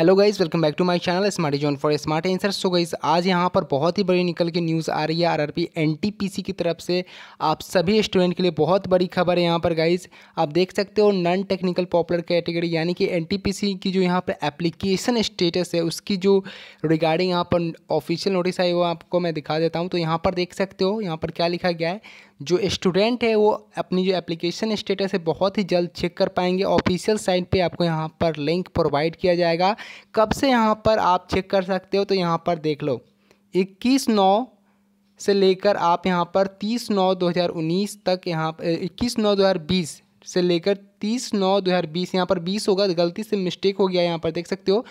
hello guys welcome back to my channel smart zone for smart answer so guys आज यहां पर बहुत ही बड़ी निकल के न्यूज़ आ रही है आरआरपी एनटीपीसी की तरफ से आप सभी स्टूडेंट के लिए बहुत बड़ी खबर है यहां पर गाइस आप देख सकते हो नॉन टेक्निकल पॉपुलर कैटेगरी यानी कि एनटीपीसी की जो यहाँ पर एप्लीकेशन स्टेटस है उसकी जो रिगार्डिंग यहाँ पर ऑफिशियल नोटिस आई वो आपको मैं दिखा देता हूँ तो यहाँ पर देख सकते हो यहाँ पर क्या लिखा गया है जो स्टूडेंट है वो अपनी जो एप्लीकेशन स्टेटस है बहुत ही जल्द चेक कर पाएंगे ऑफिशियल साइट पे आपको यहाँ पर लिंक प्रोवाइड किया जाएगा कब से यहाँ पर आप चेक कर सकते हो तो यहाँ पर देख लो इक्कीस नौ से लेकर आप यहाँ पर तीस नौ दो हजार उन्नीस तक यहाँ इक्कीस नौ दो हजार बीस से लेकर तीस नौ दो हज़ार बीस यहाँ पर बीस होगा तो गलती से मिस्टेक हो गया यहाँ पर देख सकते हो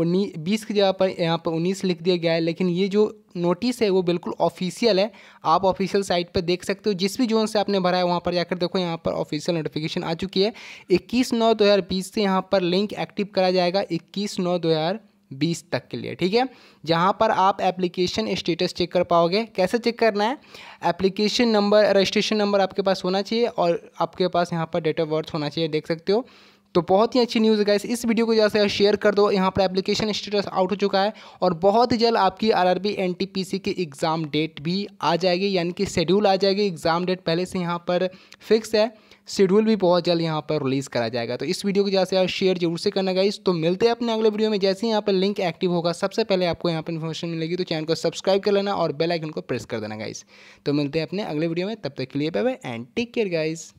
उन्नीस बीस की जगह पर यहाँ पर उन्नीस लिख दिया गया है लेकिन ये जो नोटिस है वो बिल्कुल ऑफिशियल है आप ऑफिशियल साइट पर देख सकते हो जिस भी जोन से आपने भरा है वहाँ पर जाकर देखो यहाँ पर ऑफिशियल नोटिफिकेशन आ चुकी है इक्कीस नौ दो हज़ार बीस से यहाँ पर लिंक एक्टिव करा जाएगा इक्कीस नौ दो हज़ार बीस तक के लिए ठीक है जहाँ पर आप एप्लीकेशन स्टेटस चेक कर पाओगे कैसे चेक करना है एप्लीकेशन नंबर रजिस्ट्रेशन नंबर आपके पास होना चाहिए और आपके पास यहाँ पर डेट ऑफ बर्थ होना चाहिए देख सकते हो तो बहुत ही अच्छी न्यूज़ है गाइस इस वीडियो को ज़्यादा से शेयर कर दो यहाँ पर एप्लीकेशन स्टेटस आउट हो चुका है और बहुत ही जल्द आपकी आरआरबी एनटीपीसी की एग्ज़ाम डेट भी आ जाएगी यानी कि शेड्यूल आ जाएगी एग्ज़ाम डेट पहले से यहाँ पर फिक्स है शेड्यूल भी बहुत जल्द यहाँ पर रिलीज़ करा जाएगा तो इस वीडियो को जैसे आप शेयर जरूर से करना गाइस तो मिलते हैं अपने अगले वीडियो में जैसे ही यहाँ पर लिंक एक्टिव होगा सबसे पहले आपको यहाँ पर इन्फॉर्मेशन मिलेगी तो चैनल को सब्सक्राइब कर लेना और बेल आइकन को प्रेस कर देना गाइस तो मिलते हैं अपने अगले वीडियो में तब तक के लिए bye bye and take care guys